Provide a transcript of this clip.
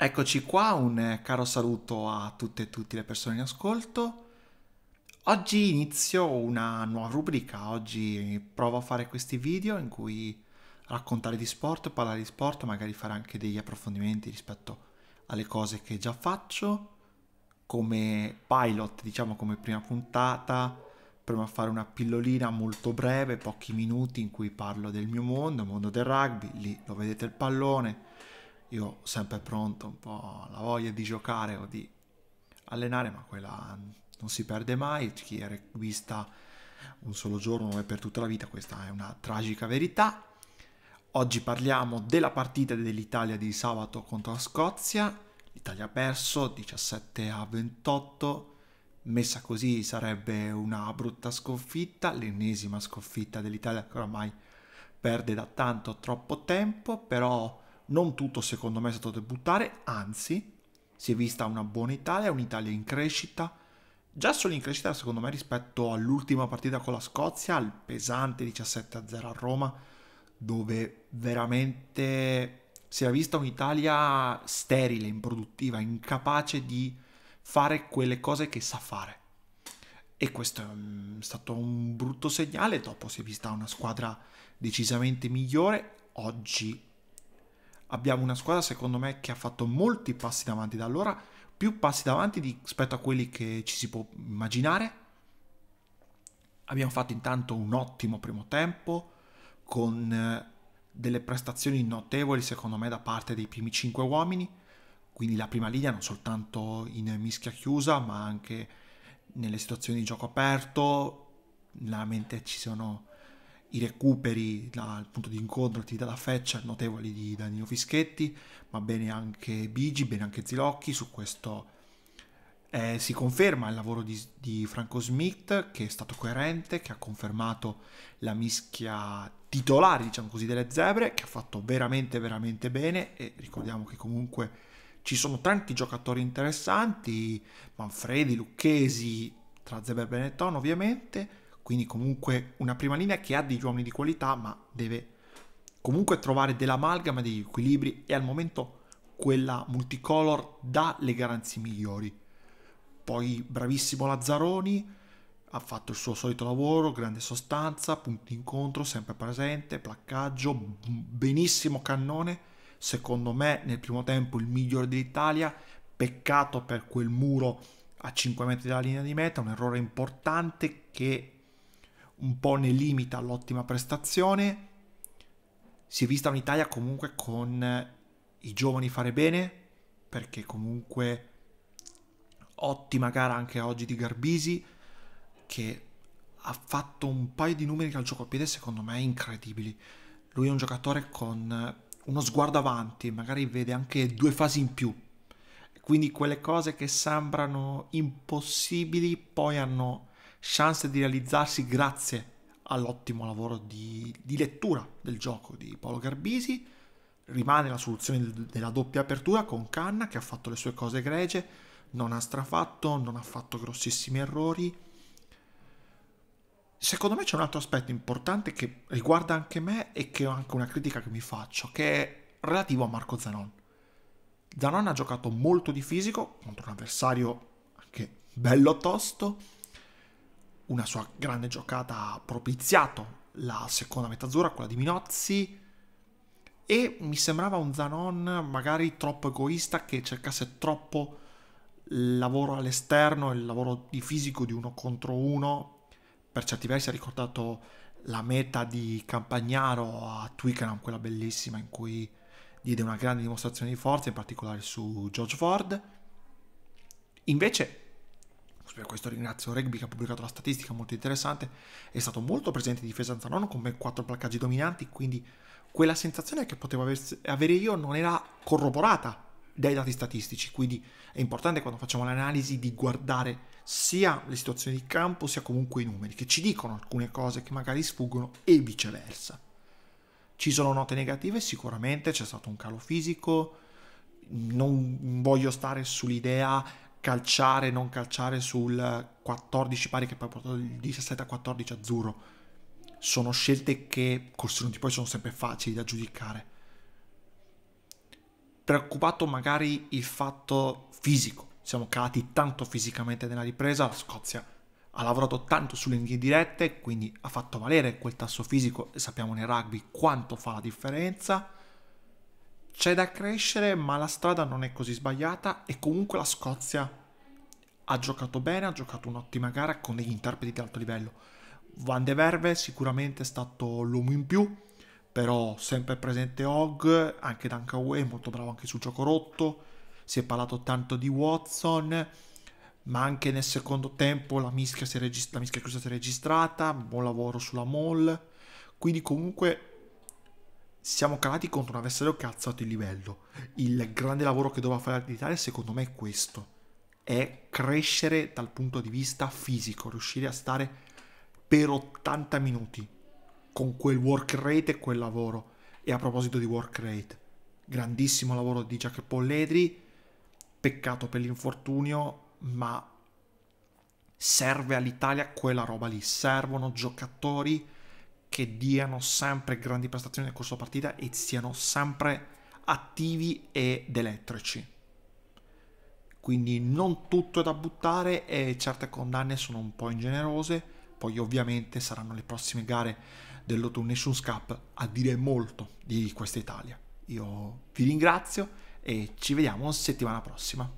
Eccoci qua, un eh, caro saluto a tutte e tutte le persone in ascolto. Oggi inizio una nuova rubrica, oggi provo a fare questi video in cui raccontare di sport, parlare di sport, magari fare anche degli approfondimenti rispetto alle cose che già faccio, come pilot, diciamo come prima puntata, provo a fare una pillolina molto breve, pochi minuti in cui parlo del mio mondo, il mondo del rugby, lì lo vedete il pallone, io ho sempre pronto un po' la voglia di giocare o di allenare, ma quella non si perde mai, chi è vista un solo giorno e per tutta la vita, questa è una tragica verità. Oggi parliamo della partita dell'Italia di sabato contro la Scozia, l'Italia ha perso 17 a 28, messa così sarebbe una brutta sconfitta, l'ennesima sconfitta dell'Italia che oramai perde da tanto troppo tempo, però non tutto secondo me è stato debuttare, anzi si è vista una buona Italia, un'Italia in crescita, già solo in crescita secondo me rispetto all'ultima partita con la Scozia, al pesante 17-0 a Roma, dove veramente si è vista un'Italia sterile, improduttiva, incapace di fare quelle cose che sa fare. E questo è mm, stato un brutto segnale, dopo si è vista una squadra decisamente migliore, oggi abbiamo una squadra secondo me che ha fatto molti passi davanti da allora, più passi davanti rispetto a quelli che ci si può immaginare. Abbiamo fatto intanto un ottimo primo tempo con eh, delle prestazioni notevoli secondo me da parte dei primi 5 uomini, quindi la prima linea non soltanto in mischia chiusa ma anche nelle situazioni di gioco aperto, mente ci sono i recuperi dal punto di incontro, attività da feccia notevoli di Danilo Fischetti, ma bene anche Bigi, bene anche Zilocchi, su questo eh, si conferma il lavoro di, di, Franco Smith che è stato coerente, che ha confermato la mischia titolare, diciamo così, delle zebre, che ha fatto veramente veramente bene e ricordiamo che comunque ci sono tanti giocatori interessanti, Manfredi, Lucchesi, tra Zebre e Benetton ovviamente, quindi comunque una prima linea che ha degli uomini di qualità, ma deve comunque trovare dell'amalgama degli equilibri e al momento quella multicolor dà le garanzie migliori. Poi bravissimo Lazzaroni, ha fatto il suo solito lavoro, grande sostanza, punti incontro, sempre presente, placcaggio, benissimo cannone, secondo me nel primo tempo il migliore dell'Italia, peccato per quel muro a 5 metri dalla linea di meta, un errore importante che un po' ne limita l'ottima prestazione. Si è vista un'Italia comunque con eh, i giovani fare bene, perché comunque ottima gara anche oggi di Garbisi, che ha fatto un paio di numeri che al gioco a piede secondo me incredibili. Lui è un giocatore con eh, uno sguardo avanti, magari vede anche due fasi in più. Quindi quelle cose che sembrano impossibili poi hanno chance di realizzarsi grazie all'ottimo lavoro di, di lettura del gioco di Paolo Garbisi. Rimane la soluzione della doppia apertura con Canna che ha fatto le sue cose egregie, non ha strafatto, non ha fatto grossissimi errori. Secondo me c'è un altro aspetto importante che riguarda anche me e che è anche una critica che mi faccio, che è relativo a Marco Zanon. Zanon ha giocato molto di fisico contro un avversario anche bello tosto, una sua grande giocata ha propiziato la seconda metà azzurra, quella di Minozzi, e mi sembrava un Zanon magari troppo egoista che cercasse troppo il lavoro all'esterno, il lavoro di fisico di uno contro uno. Per certi versi ha ricordato la meta di Campagnaro a Twickenham, quella bellissima in cui diede una grande dimostrazione di forza, in particolare su George Ford. Invece per questo ringrazio Rugby che ha pubblicato la statistica molto interessante, è stato molto presente in difesa Zanon con ben quattro placcaggi dominanti, quindi quella sensazione che potevo avere io non era corroborata dai dati statistici, quindi è importante quando facciamo l'analisi di guardare sia le situazioni di campo sia comunque i numeri che ci dicono alcune cose che magari sfuggono e viceversa. Ci sono note negative sicuramente, c'è stato un calo fisico, non voglio stare sull'idea calciare, non calciare sul 14 pari che poi ha portato il 17 a 14 azzurro. Sono scelte che col seno di poi sono sempre facili da giudicare. Preoccupato magari il fatto fisico, siamo calati tanto fisicamente nella ripresa, la Scozia ha lavorato tanto sulle linee dirette, quindi ha fatto valere quel tasso fisico e sappiamo nel rugby quanto fa la differenza c'è da crescere, ma la strada non è così sbagliata e comunque la Scozia ha giocato bene, ha giocato un'ottima gara con degli interpreti di alto livello. Van de Verve sicuramente è stato l'uomo in più, però sempre presente Og, anche Duncan molto bravo anche sul gioco rotto, si è parlato tanto di Watson, ma anche nel secondo tempo la mischia, si è regist- la mischia chiusa si è registrata, buon lavoro sulla Mall, quindi comunque siamo calati contro un avversario che ha alzato il livello. Il grande lavoro che doveva fare l'Italia secondo me è questo. È crescere dal punto di vista fisico, riuscire a stare per 80 minuti con quel work rate e quel lavoro. E a proposito di work rate, grandissimo lavoro di Jack Polledri, peccato per l'infortunio, ma serve all'Italia quella roba lì, servono giocatori che diano sempre grandi prestazioni nel corso della partita e siano sempre attivi ed elettrici. Quindi non tutto è da buttare e certe condanne sono un po' ingenerose, poi ovviamente saranno le prossime gare dell'Autumn Nations Cup a dire molto di questa Italia. Io vi ringrazio e ci vediamo settimana prossima.